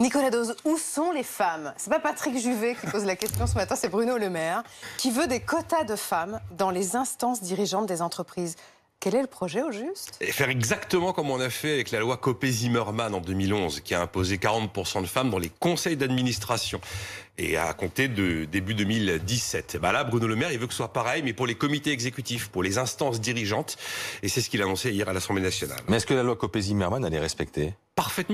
Nicolas Dose, où sont les femmes C'est pas Patrick Juvet qui pose la question ce matin, c'est Bruno Le Maire, qui veut des quotas de femmes dans les instances dirigeantes des entreprises. Quel est le projet au juste Faire exactement comme on a fait avec la loi Copé-Zimmermann en 2011, qui a imposé 40% de femmes dans les conseils d'administration. Et à compter de début 2017. Eh ben là, Bruno Le Maire, il veut que ce soit pareil, mais pour les comités exécutifs, pour les instances dirigeantes. Et c'est ce qu'il a annoncé hier à l'Assemblée nationale. Mais est-ce que la loi Copé-Zimmermann, elle est respectée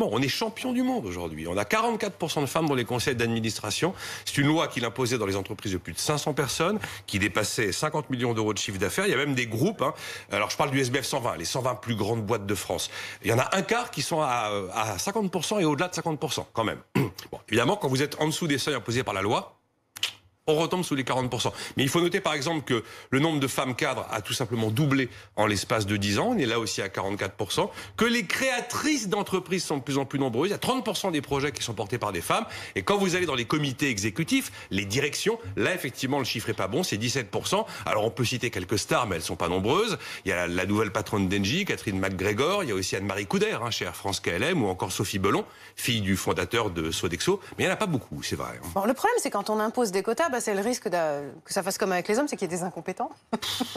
on est champion du monde aujourd'hui. On a 44% de femmes dans les conseils d'administration. C'est une loi qui l'imposait dans les entreprises de plus de 500 personnes, qui dépassait 50 millions d'euros de chiffre d'affaires. Il y a même des groupes. Hein. Alors, je parle du SBF 120, les 120 plus grandes boîtes de France. Il y en a un quart qui sont à, 50% et au-delà de 50% quand même. évidemment, quand vous êtes en dessous des seuils imposés par la loi, on retombe sous les 40%. Mais il faut noter par exemple que le nombre de femmes cadres a tout simplement doublé en l'espace de 10 ans, on est là aussi à 44%, que les créatrices d'entreprises sont de plus en plus nombreuses, il y a 30% des projets qui sont portés par des femmes, et quand vous allez dans les comités exécutifs, les directions, là effectivement le chiffre est pas bon, c'est 17%, alors on peut citer quelques stars, mais elles sont pas nombreuses, il y a la, nouvelle patronne d'Engie, Catherine McGregor, il y a aussi Anne-Marie Couder hein, chez France KLM, ou encore Sophie Bellon, fille du fondateur de Sodexo, mais il n'y en a pas beaucoup, c'est vrai. Hein. Bon, le problème c'est quand on impose des quotas, bah, c'est le risque que ça fasse comme avec les hommes, c'est qu'il y ait des incompétents.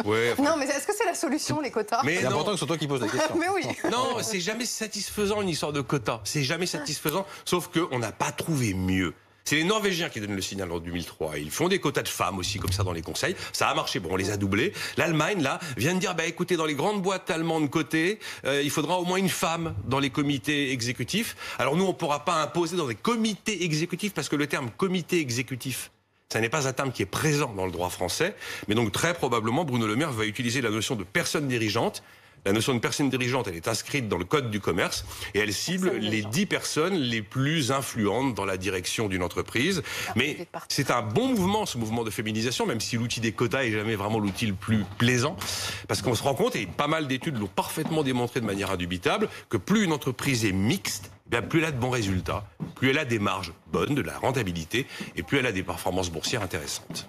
Non, mais est-ce que c'est la solution, les quotas Mais c'est important que ce soit toi qui poses la question. Non, c'est jamais satisfaisant une histoire de quotas. C'est jamais satisfaisant, sauf qu'on n'a pas trouvé mieux. C'est les Norvégiens qui donnent le signal en 2003. Ils font des quotas de femmes aussi, comme ça, dans les conseils. Ça a marché. Bon, on les a doublés. L'Allemagne, là, vient de dire, bah, écoutez, dans les grandes boîtes allemandes cotées, euh, il faudra au moins une femme dans les comités exécutifs. Alors nous, on ne pourra pas imposer dans des comités exécutifs parce que le terme comité exécutif, ça n'est pas un terme qui est présent dans le droit français, mais donc très probablement Bruno Le Maire va utiliser la notion de personne dirigeante la notion de personne dirigeante, elle est inscrite dans le Code du commerce et elle cible les dix personnes les plus influentes dans la direction d'une entreprise. Mais c'est un bon mouvement, ce mouvement de féminisation, même si l'outil des quotas est jamais vraiment l'outil le plus plaisant, parce qu'on se rend compte, et pas mal d'études l'ont parfaitement démontré de manière indubitable, que plus une entreprise est mixte, eh plus elle a de bons résultats, plus elle a des marges bonnes, de la rentabilité, et plus elle a des performances boursières intéressantes.